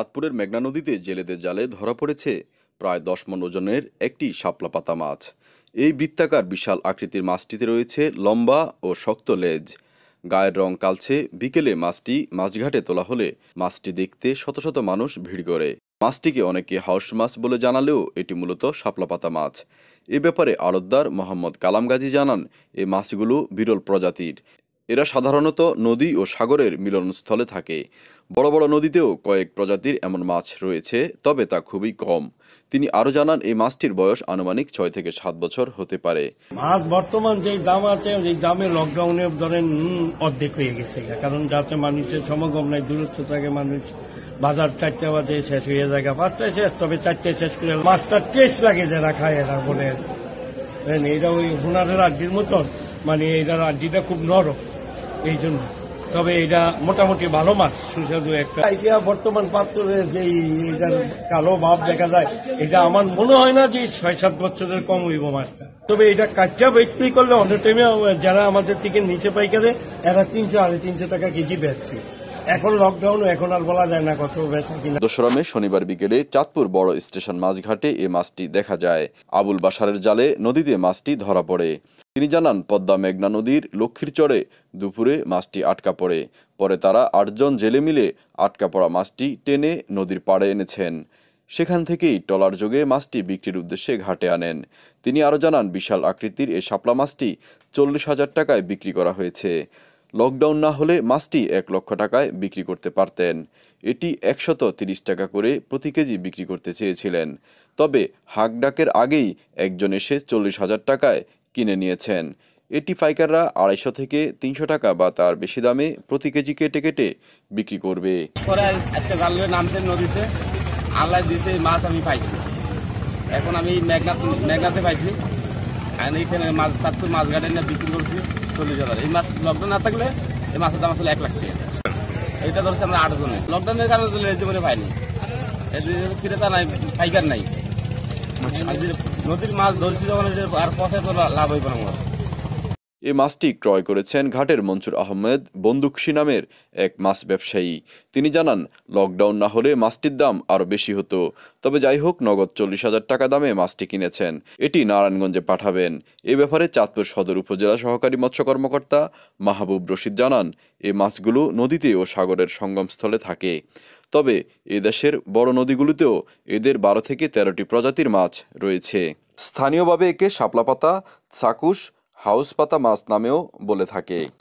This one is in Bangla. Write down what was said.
চাঁদপুরের মেঘনা নদীতে জেলেদের জালে ধরা পড়েছে প্রায় দশ মন ওজনের একটি শাপলা পাতা মাছ এই বৃত্তাকার বিশাল আকৃতির মাছটিতে রয়েছে লম্বা ও শক্ত লেজ গায়ের রং কালছে বিকেলে মাছটি মাছঘাটে তোলা হলে মাছটি দেখতে শত শত মানুষ ভিড় করে মাছটিকে অনেকে হাউস মাছ বলে জানালেও এটি মূলত শাপলাপাতা মাছ এ ব্যাপারে আড়তদার মোহাম্মদ কালাম গাজী জানান এই মাছগুলো বিরল প্রজাতির এরা সাধারণত নদী ও সাগরের মিলনস্থলে থাকে বড় বড় নদীতেও কয়েক প্রজাতির এমন মাছ রয়েছে তবে তা খুবই কম তিনি আরও জানান এই মাছটির বয়স আনুমানিক ছয় থেকে সাত বছর হতে পারে মাছ বর্তমান যে দাম আছে এই দামে লকডাউনে ধরেন অর্ধেক হয়ে গেছে কারণ যাতে মানুষের সমাগম নাই দূরত্ব থাকে মানুষ বাজার চারটে বাজে শেষ হয়ে যায় পাঁচটায় শেষ তবে চারটায় শেষ করে মাছটা টেস্ট লাগে যারা খায় এরা বলে এটা ওই হুনারের আড্ডির মতন মানে এটার আড্ডিটা খুব নরম এই জন্য তবে এটা মোটামুটি ভালো মাছ সুস্বাদু একটা বর্তমান পাত্রে যে কালো ভাব দেখা যায় এটা আমার মনে হয় না যে ছয় সাত বছরের কম হইব মাছটা তবে এটা কাচ্চা বিক্রি করলে অন্য টাইমে যারা আমাদের থেকে নিচে পাইকারে এরা তিনশো আড়াই তিনশো টাকা কেজি বেচছে এখন লকডাউন এখন আর বলা যায় না কত বেচা কিনা দোসরামে শনিবার বিকেলে চাঁদপুর বড় স্টেশন এ মাছটি দেখা যায় আবুল বাসারের জালে নদীতে মাছটি ধরা পড়ে তিনি জানান পদ্মা মেঘনা নদীর লক্ষ্মীর দুপুরে মাছটি আটকা পড়ে পরে তারা আটজন জেলে মিলে আটকা পড়া মাছটি টেনে নদীর পাড়ে এনেছেন সেখান থেকেই টলার যোগে মাছটি বিক্রির উদ্দেশ্যে ঘাটে আনেন তিনি আরও জানান বিশাল আকৃতির এ শাপলা মাছটি চল্লিশ হাজার টাকায় বিক্রি করা হয়েছে লকডাউন না হলে মাছটি এক লক্ষ টাকায় বিক্রি করতে পারতেন এটি একশত তিরিশ টাকা করে প্রতি কেজি বিক্রি করতে চেয়েছিলেন তবে হাক ডাকের আগেই একজন এসে চল্লিশ হাজার টাকায় কিনে নিয়েছেন এটি পাইকাররা আড়াইশো থেকে তিনশো টাকা বা তার বেশি দামে প্রতি কেজি কেটে কেটে বিক্রি করবে আজকে নদীতে আল্লাহ দিয়েছে মাছ আমি পাইছি এখন আমি মেঘনাথ মেঘনাথে পাইছি কারণ এইখানে মাছ চাঁদপুর মাছ ঘাটে না বিক্রি করছি চল্লিশ হাজার এই মাছ লকডাউন না থাকলে এই মাছের দাম আসলে এক লাখ টাকা এটা ধরছি আমরা আট জনে লকডাউনের কারণে জীবনে পাইনি ক্রেতা নাই পাইকার নাই নদীর মাছ ধরছি যখন আর পথে তো লাভ হইব না আমার এ মাছটি ক্রয় করেছেন ঘাটের মনসুর আহমেদ বন্দুকশি নামের এক মাছ ব্যবসায়ী তিনি জানান লকডাউন না হলে মাছটির দাম আরও বেশি হতো তবে যাই হোক নগদ চল্লিশ হাজার টাকা দামে মাছটি কিনেছেন এটি নারায়ণগঞ্জে পাঠাবেন এ ব্যাপারে চাঁদপুর সদর উপজেলা সহকারী মৎস্য কর্মকর্তা মাহবুব রশিদ জানান এ মাছগুলো নদীতে ও সাগরের সঙ্গমস্থলে থাকে তবে এ দেশের বড় নদীগুলিতেও এদের বারো থেকে তেরোটি প্রজাতির মাছ রয়েছে স্থানীয়ভাবে একে শাপলাপাতা চাকুশ हाउस पता माछ नामे थे